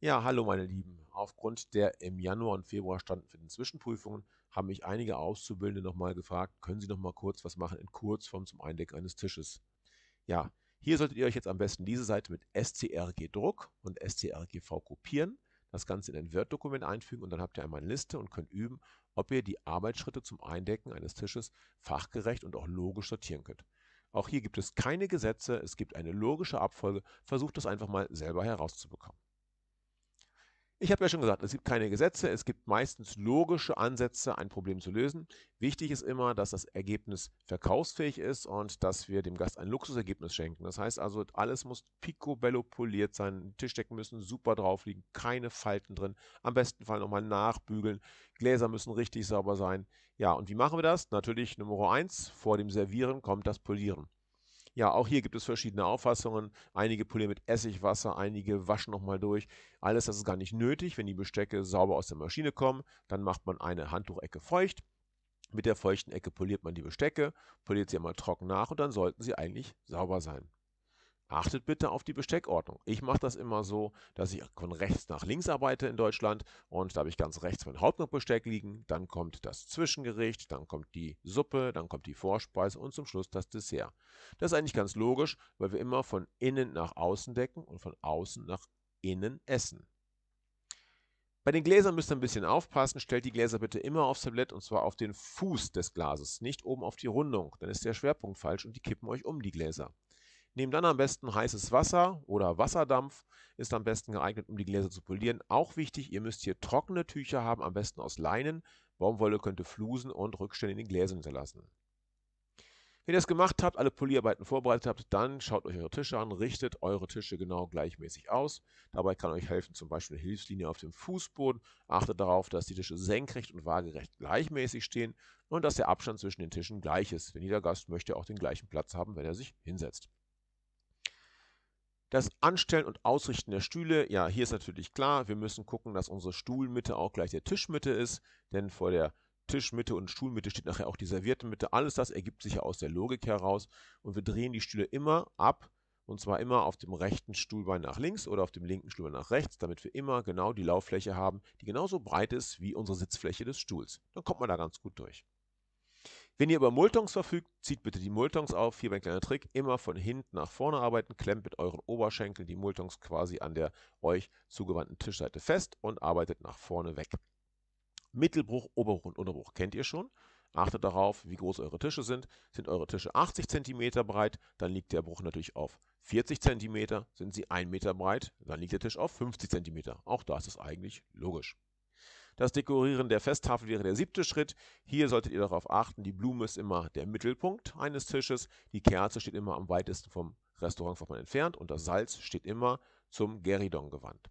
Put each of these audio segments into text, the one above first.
Ja, hallo meine Lieben. Aufgrund der im Januar und Februar stattfindenden Zwischenprüfungen haben mich einige Auszubildende nochmal gefragt, können Sie nochmal kurz was machen in Kurzform zum Eindecken eines Tisches? Ja, hier solltet ihr euch jetzt am besten diese Seite mit SCRG Druck und SCRGV kopieren, das Ganze in ein Word-Dokument einfügen und dann habt ihr einmal eine Liste und könnt üben, ob ihr die Arbeitsschritte zum Eindecken eines Tisches fachgerecht und auch logisch sortieren könnt. Auch hier gibt es keine Gesetze, es gibt eine logische Abfolge, versucht das einfach mal selber herauszubekommen. Ich habe ja schon gesagt, es gibt keine Gesetze, es gibt meistens logische Ansätze, ein Problem zu lösen. Wichtig ist immer, dass das Ergebnis verkaufsfähig ist und dass wir dem Gast ein Luxusergebnis schenken. Das heißt also, alles muss picobello poliert sein, Tischdecken müssen super drauf liegen, keine Falten drin, am besten Fall nochmal nachbügeln, Gläser müssen richtig sauber sein. Ja, und wie machen wir das? Natürlich Nummer eins: vor dem Servieren kommt das Polieren. Ja, auch hier gibt es verschiedene Auffassungen. Einige polieren mit Essigwasser, einige waschen nochmal durch. Alles das ist gar nicht nötig. Wenn die Bestecke sauber aus der Maschine kommen, dann macht man eine Handtuchecke feucht. Mit der feuchten Ecke poliert man die Bestecke, poliert sie einmal trocken nach und dann sollten sie eigentlich sauber sein. Achtet bitte auf die Besteckordnung. Ich mache das immer so, dass ich von rechts nach links arbeite in Deutschland und da habe ich ganz rechts mein Hauptbesteck liegen, dann kommt das Zwischengericht, dann kommt die Suppe, dann kommt die Vorspeise und zum Schluss das Dessert. Das ist eigentlich ganz logisch, weil wir immer von innen nach außen decken und von außen nach innen essen. Bei den Gläsern müsst ihr ein bisschen aufpassen. Stellt die Gläser bitte immer aufs Tablett und zwar auf den Fuß des Glases, nicht oben auf die Rundung. Dann ist der Schwerpunkt falsch und die kippen euch um die Gläser. Nehmt dann am besten heißes Wasser oder Wasserdampf, ist am besten geeignet, um die Gläser zu polieren. Auch wichtig, ihr müsst hier trockene Tücher haben, am besten aus Leinen. Baumwolle könnte Flusen und Rückstände in den Gläsern hinterlassen. Wenn ihr das gemacht habt, alle Polierarbeiten vorbereitet habt, dann schaut euch eure Tische an, richtet eure Tische genau gleichmäßig aus. Dabei kann euch helfen zum Beispiel eine Hilfslinie auf dem Fußboden. Achtet darauf, dass die Tische senkrecht und waagerecht gleichmäßig stehen und dass der Abstand zwischen den Tischen gleich ist, denn jeder Gast möchte auch den gleichen Platz haben, wenn er sich hinsetzt. Das Anstellen und Ausrichten der Stühle, ja, hier ist natürlich klar, wir müssen gucken, dass unsere Stuhlmitte auch gleich der Tischmitte ist, denn vor der Tischmitte und Stuhlmitte steht nachher auch die Serviettenmitte. Alles das ergibt sich ja aus der Logik heraus und wir drehen die Stühle immer ab und zwar immer auf dem rechten Stuhlbein nach links oder auf dem linken Stuhlbein nach rechts, damit wir immer genau die Lauffläche haben, die genauso breit ist wie unsere Sitzfläche des Stuhls. Dann kommt man da ganz gut durch. Wenn ihr über Multons verfügt, zieht bitte die Multons auf. Hier ein kleiner Trick. Immer von hinten nach vorne arbeiten. Klemmt mit euren Oberschenkeln die Multons quasi an der euch zugewandten Tischseite fest und arbeitet nach vorne weg. Mittelbruch, Oberbruch und Unterbruch kennt ihr schon. Achtet darauf, wie groß eure Tische sind. Sind eure Tische 80 cm breit, dann liegt der Bruch natürlich auf 40 cm. Sind sie 1 Meter breit, dann liegt der Tisch auf 50 cm. Auch da ist es eigentlich logisch. Das Dekorieren der Festtafel wäre der siebte Schritt. Hier solltet ihr darauf achten, die Blume ist immer der Mittelpunkt eines Tisches, die Kerze steht immer am weitesten vom Restaurantfachmann entfernt und das Salz steht immer zum Geridon gewandt.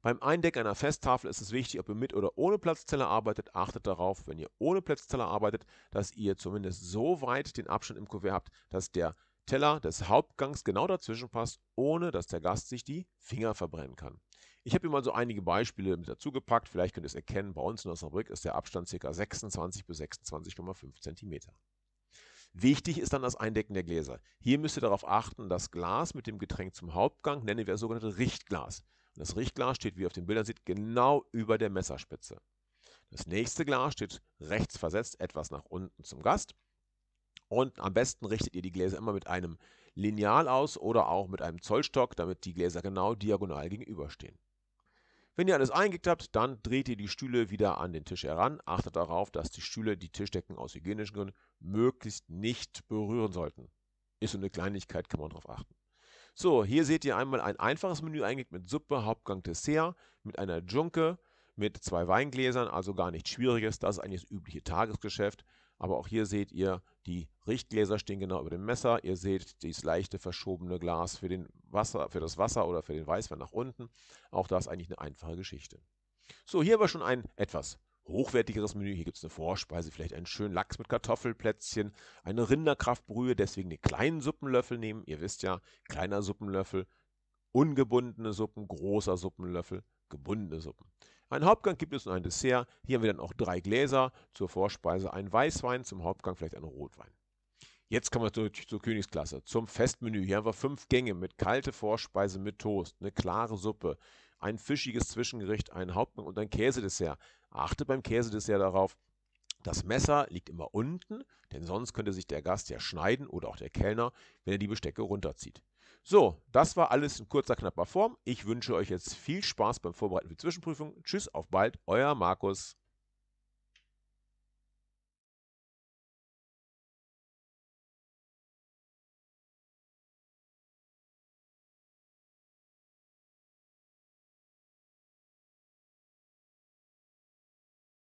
Beim Eindecken einer Festtafel ist es wichtig, ob ihr mit oder ohne Platzteller arbeitet. Achtet darauf, wenn ihr ohne Platzteller arbeitet, dass ihr zumindest so weit den Abstand im Kuvert habt, dass der Teller des Hauptgangs genau dazwischen passt, ohne dass der Gast sich die Finger verbrennen kann. Ich habe hier mal so einige Beispiele mit dazu gepackt. Vielleicht könnt ihr es erkennen. Bei uns in Osnabrück ist der Abstand ca. 26 bis 26,5 cm. Wichtig ist dann das Eindecken der Gläser. Hier müsst ihr darauf achten, das Glas mit dem Getränk zum Hauptgang nennen wir das sogenannte Richtglas. Und das Richtglas steht, wie ihr auf den Bildern seht, genau über der Messerspitze. Das nächste Glas steht rechts versetzt, etwas nach unten zum Gast. Und am besten richtet ihr die Gläser immer mit einem Lineal aus oder auch mit einem Zollstock, damit die Gläser genau diagonal gegenüberstehen. Wenn ihr alles eingeeckt habt, dann dreht ihr die Stühle wieder an den Tisch heran. Achtet darauf, dass die Stühle die Tischdecken aus hygienischen Gründen möglichst nicht berühren sollten. Ist so eine Kleinigkeit, kann man darauf achten. So, hier seht ihr einmal ein einfaches Menü eingelegt mit Suppe, Hauptgang, Dessert, mit einer Junke, mit zwei Weingläsern, also gar nichts Schwieriges. Das ist eigentlich das übliche Tagesgeschäft. Aber auch hier seht ihr, die Richtgläser stehen genau über dem Messer. Ihr seht dieses leichte verschobene Glas für, den Wasser, für das Wasser oder für den Weißwein nach unten. Auch das ist eigentlich eine einfache Geschichte. So, hier aber schon ein etwas hochwertigeres Menü. Hier gibt es eine Vorspeise, vielleicht einen schönen Lachs mit Kartoffelplätzchen, eine Rinderkraftbrühe, deswegen den kleinen Suppenlöffel nehmen. Ihr wisst ja, kleiner Suppenlöffel, ungebundene Suppen, großer Suppenlöffel, gebundene Suppen. Ein Hauptgang gibt es und ein Dessert. Hier haben wir dann auch drei Gläser. Zur Vorspeise ein Weißwein, zum Hauptgang vielleicht ein Rotwein. Jetzt kommen wir zur, zur Königsklasse, zum Festmenü. Hier haben wir fünf Gänge mit kalte Vorspeise mit Toast, eine klare Suppe, ein fischiges Zwischengericht, ein Hauptgang und ein Käsedessert. Achte beim Käsedessert darauf, das Messer liegt immer unten, denn sonst könnte sich der Gast ja schneiden oder auch der Kellner, wenn er die Bestecke runterzieht. So, das war alles in kurzer, knapper Form. Ich wünsche euch jetzt viel Spaß beim Vorbereiten für die Zwischenprüfung. Tschüss, auf bald, euer Markus.